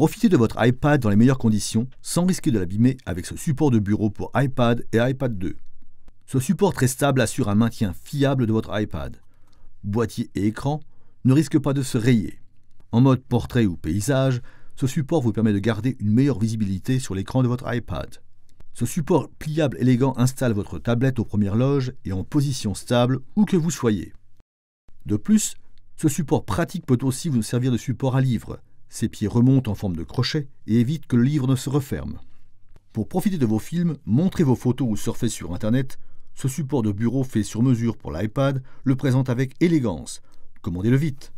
Profitez de votre iPad dans les meilleures conditions, sans risquer de l'abîmer avec ce support de bureau pour iPad et iPad 2. Ce support très stable assure un maintien fiable de votre iPad. Boîtier et écran ne risquent pas de se rayer. En mode portrait ou paysage, ce support vous permet de garder une meilleure visibilité sur l'écran de votre iPad. Ce support pliable élégant installe votre tablette aux premières loges et en position stable où que vous soyez. De plus, ce support pratique peut aussi vous servir de support à livre. Ses pieds remontent en forme de crochet et évitent que le livre ne se referme. Pour profiter de vos films, montrer vos photos ou surfer sur Internet. Ce support de bureau fait sur mesure pour l'iPad le présente avec élégance. Commandez-le vite.